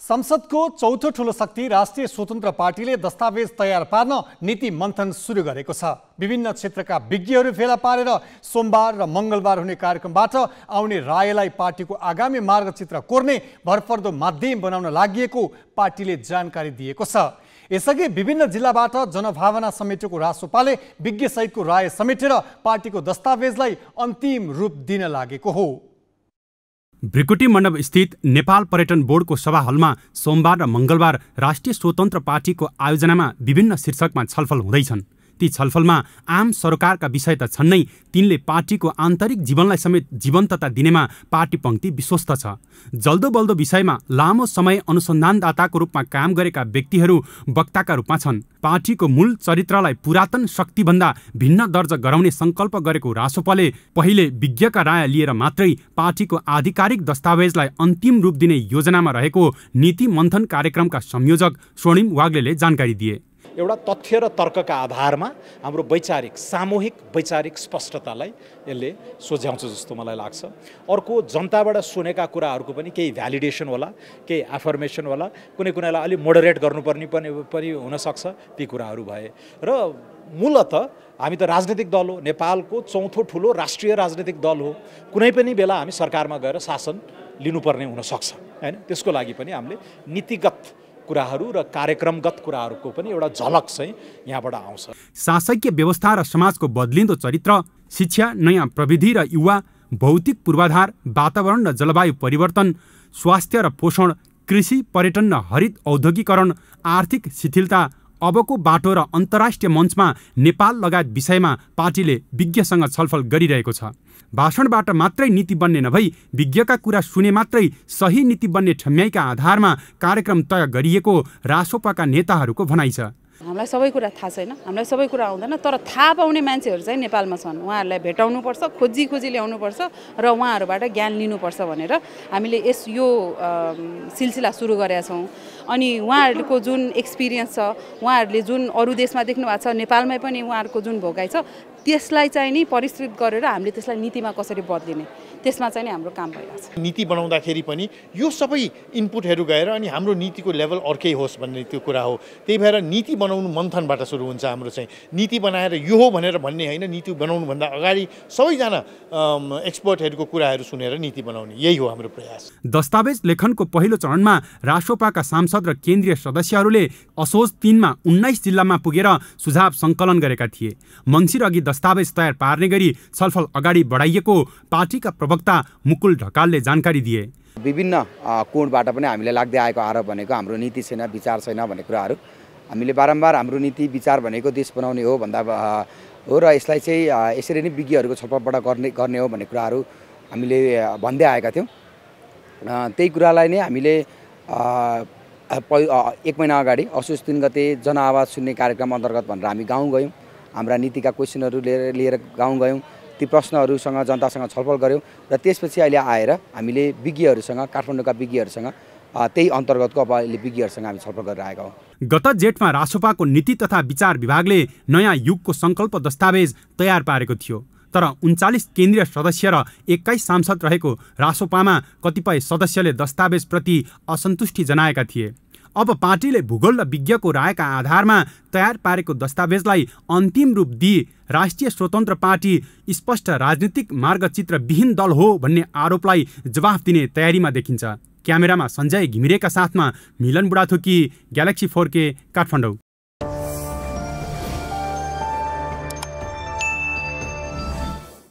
संसदको चौथो ठुलो शक्ति राष्ट्रिय स्वतन्त्र पार्टीले दस्तावेज तयार पार्न नीति मन्थन सुरु गरेको छ विभिन्न क्षेत्रका विज्ञहरू फेला पारेर सोमबार र मङ्गलबार हुने कार्यक्रमबाट आउने रायलाई पार्टीको आगामी मार्गचित्र कोर्ने भरपर्दो माध्यम बनाउन लागि पार्टीले जानकारी दिएको छ यसअघि विभिन्न जिल्लाबाट जनभावना समेटेको रासोपाले विज्ञसहितको राय समेटेर पार्टीको दस्तावेजलाई अन्तिम रूप दिन लागेको हो भ्रिकुटी मण्डप स्थित नेपाल पर्यटन बोर्डको सभा हलमा सोमबार र मङ्गलबार राष्ट्रिय स्वतन्त्र पार्टीको आयोजनामा विभिन्न शीर्षकमा छलफल हुँदैछन् ती छलफलमा आम सरकारका विषय त छन् नै तिनले पार्टीको आन्तरिक जीवनलाई समेत जीवन्तता दिनेमा पार्टी पङ्क्ति विश्वस्त छ जल्दो बल्दो विषयमा लामो समय अनुसन्धानदाताको रूपमा काम गरेका व्यक्तिहरू वक्ताका रूपमा छन् पार्टीको मूल चरित्रलाई पुरातन शक्तिभन्दा भिन्न दर्ज गराउने सङ्कल्प गरेको रासोपले पहिले विज्ञका राय लिएर मात्रै पार्टीको आधिकारिक दस्तावेजलाई अन्तिम रूप दिने योजनामा रहेको नीति मन्थन कार्यक्रमका संयोजक स्वर्णिम वाग्ले जानकारी दिए एउटा तथ्य र तर्कका आधारमा हाम्रो वैचारिक सामूहिक वैचारिक स्पष्टतालाई यसले सोझ्याउँछ जस्तो मलाई लाग्छ अर्को जनताबाट सुनेका कुराहरूको पनि केही भ्यालिडेसन होला केही एफर्मेसन होला कुनै कुनैलाई अलिक मोडरेट गर्नुपर्ने पनि पनि हुनसक्छ ती कुराहरू भए र मूलत हामी त राजनीतिक दल हो नेपालको चौथो ठुलो राष्ट्रिय राजनीतिक दल हो कुनै पनि बेला हामी सरकारमा गएर शासन लिनुपर्ने हुनसक्छ होइन त्यसको लागि पनि हामीले नीतिगत कुराहरू र कार्यक्रमगत कुराहरूको पनि एउटा झलक चाहिँ यहाँबाट आउँछ शासकीय व्यवस्था र समाजको बदलिँदो चरित्र शिक्षा नयाँ प्रविधि र युवा भौतिक पूर्वाधार वातावरण र जलवायु परिवर्तन स्वास्थ्य र पोषण कृषि पर्यटन र हरित औद्योगिकरण आर्थिक शिथिलता अबको बाटो र अन्तर्राष्ट्रिय मञ्चमा नेपाल लगायत विषयमा पार्टीले विज्ञसँग छलफल गरिरहेको छ भाषणबाट मात्रै नीति बन्ने नभई विज्ञका कुरा सुने मात्रै सही नीति बन्ने ठम्याइका आधारमा कार्यक्रम तय गरिएको रासोपाका नेताहरूको भनाइ छ हामीलाई सबै कुरा थाहा छैन हामीलाई सबै कुरा आउँदैन तर थाहा पाउने मान्छेहरू चाहिँ नेपालमा छन् उहाँहरूलाई भेटाउनुपर्छ खोजी खोजी ल्याउनुपर्छ र उहाँहरूबाट ज्ञान लिनुपर्छ भनेर हामीले यस यो सिलसिला सुरु गरेका छौँ अनि उहाँहरूको जुन एक्सपिरियन्स छ उहाँहरूले जुन अरू देशमा देख्नु भएको छ नेपालमै पनि उहाँहरूको जुन भोगाइ छ त्यसलाई चाहिँ नि परिष्कृत गरेर हामीले त्यसलाई नीतिमा कसरी बदलिने त्यसमा चाहिँ नि हाम्रो काम भइरहेको छ नीति बनाउँदाखेरि पनि यो सबै इनपुटहरू गएर अनि हाम्रो नीतिको लेभल अर्कै होस् भन्ने त्यो कुरा हो त्यही भएर नीति बनाउनु मन्थनबाट सुरु हुन्छ हाम्रो चाहिँ नीति बनाएर यो हो भनेर भन्ने होइन नीति बनाउनुभन्दा अगाडि सबैजना एक्सपर्टहरूको कुराहरू सुनेर नीति बनाउने यही हो हाम्रो प्रयास दस्तावेज लेखनको पहिलो चरणमा रासोपाका सांसद र केन्द्रीय सदस्यहरूले असोज तिनमा उन्नाइस जिल्लामा पुगेर सुझाव सङ्कलन गरेका थिए मङ्सिर अघि दस्तावेज तयार पार्ने गरी छलफल अगाडि बढाइएको पार्टीका प्रवक्ता मुकुल ढकालले जानकारी दिए विभिन्न कोणबाट पनि हामीलाई लाग्दै आएको आरोप भनेको हाम्रो नीति छैन विचार छैन भन्ने कुराहरू हामीले बारम्बार हाम्रो नीति विचार भनेको देश बनाउने हो भन्दा हो र यसलाई चाहिँ यसरी नै विज्ञहरूको छलफलबाट गर्ने गर्ने हो भन्ने कुराहरू हामीले भन्दै आएका थियौँ त्यही कुरालाई नै हामीले एक महिना अगाडि असोज तिन गते जनआवाज सुन्ने कार्यक्रम अन्तर्गत भनेर हामी गाउँ गयौँ हाम्रा नीतिका क्वेसनहरू लिएर लिएर गाउँ गयौँ ती प्रश्नहरूसँग जनतासँग छलफल गऱ्यौँ र त्यसपछि अहिले आएर हामीले विज्ञहरूसँग काठमाडौँका विज्ञहरूसँग त्यही अन्तर्गतको अब अहिले विज्ञहरूसँग हामी छलफल गरेर आएका हौँ गत जेठमा रासोपाको नीति तथा विचार विभागले नयाँ युगको सङ्कल्प दस्तावेज तयार पारेको थियो तर उन्चालिस केन्द्रीय सदस्य र एक्काइस सांसद रहेको रासोपामा कतिपय सदस्यले दस्तावेजप्रति असन्तुष्टि जनाएका थिए अब पार्टीले भूगोल र विज्ञको रायका आधारमा तयार पारेको दस्तावेजलाई अन्तिम रूप दिई राष्ट्रिय स्वतन्त्र पार्टी स्पष्ट राजनीतिक मार्गचित्रविहीन दल हो भन्ने आरोपलाई जवाफ दिने तयारीमा देखिन्छ क्यामेरामा सञ्जय घिमिरेका साथमा मिलन बुढाथोकी ग्यालेक्सी फोर के काठमाडौँ